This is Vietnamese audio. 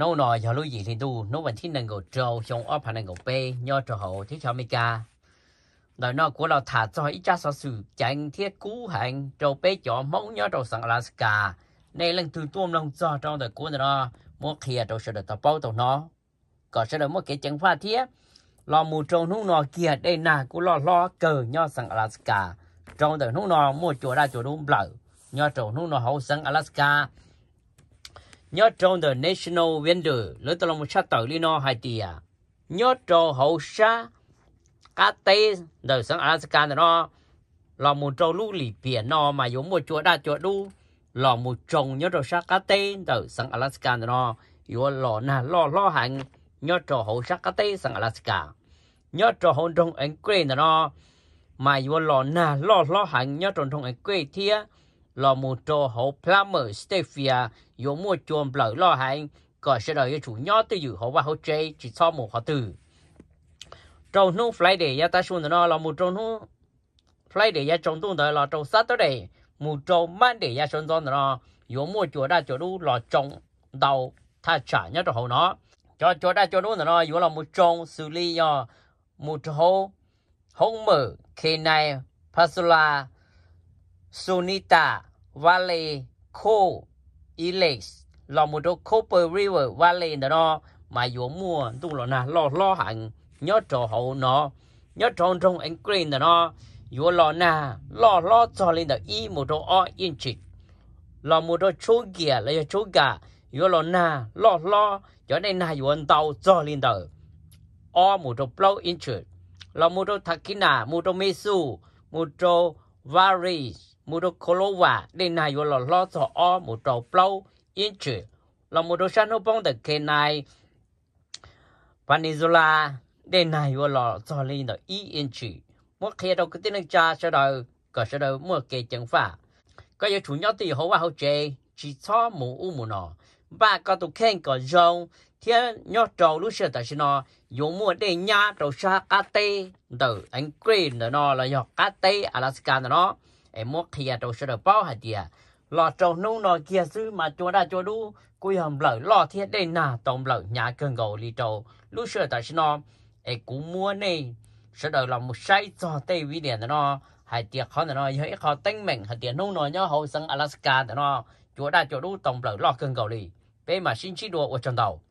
nó nọ cho lúc gì thì tu nó vẫn thiên năng gỗ trâu trong ở phần năng gỗ bê nho trâu hậu thiết cho mấy ca rồi nó của เรา thả cho ít cha so sự chẳng thiết cú hành trâu bê cho mẫu nho trâu sang Alaska này lần thứ tuôn lòng cho trong đời của nó mua kia trâu sẽ được tập bao tàu nó có sẽ được một cái chẳng pha thiết lo mù trâu nung nọ kia đây nà của lo lo cờ nho sang Alaska trong đời nung nọ mua chùa ra chùa đúng lợ nho trâu nung nọ hậu sang Alaska nhớ trong the national vendor lối tôi làm một sát tờ lino hai tia à. nhớ trong hậu sa cá tê đời sáng Alaska nó là một trâu lũ lì biển nó mà giống một chúa đa chúa đu là một trồng nhớ trâu sát cá tê đời sáng Alaska nó yếu lò nà lò lò hàng nhớ trâu hậu sát cá tê sáng Alaska nhớ trâu hậu trong anh quê nó mà yếu lò nà lò lò hàng nhớ trâu trong anh quê thia lo mù trô hậu plumber Stefia yếu mua chuồn bởi lo hành có sẽ đợi chủ nhỏ tư dự hậu và hậu chê chỉ cho một họ từ trâu nu phải để ta xuống nó là một trâu nu phải để ya trồng tung là trâu sát tới đây một trâu mang để ya xuống đó nó yếu mua chùa đa chùa đu là trồng đầu tha trả nhất cho hậu nó cho chùa đa chùa đu nó yếu là một trâu xử lý do một trâu hậu mở khi này pasula Sunita Valley Coal Elix lò một chỗ Copper River Valley đó mà vô mua tung lò nà lò lò hẳn nhớ chỗ hậu nó nhớ trong trong anh green đó vô lò nà lò lò cho lên đó y một chỗ o inch, chỉ lò một chỗ chú gà là chỗ gà vô lò nà lò lò chỗ này nà vô anh tàu cho lên đó o một chỗ blow yên chỉ lò một chỗ thakina một chỗ mesu một chỗ varis một đồ khổ lô và đây này vừa là lo sợ o một trầu plau yên chữ là một đồ sanh hấp bông từ kê này Venezuela đây này vừa là cho lên là y yên chữ một khi đâu cái tiếng cha sau đó có sau đó một kê chân phạt, có những chủ nhau thì họ và họ chơi chỉ cho mù u mù nọ và có tụ khen có dâu thế nhớ trâu lúc xưa tại nó dùng mua để nhà trâu xa cá tê từ anh green nó là nhọ cá tê Alaska nó em mua kia à, trâu sờ bao hạt kia lò trâu nung nồi kia xứ mà cho đã cho đu cúi hầm lở lò thiệt đây nà tổng lở nhà cơn gầu lì trâu lúc sửa tại xin nó em cũng mua này sửa đời lòng một say cho tây vi điện nó hạt kia khó nó hơi khó tinh mệnh hạt kia nung nồi nhớ hậu sang Alaska nó cho đã cho đu tổng lở lò cơn gầu lì bây mà xin chỉ đồ ở trong đầu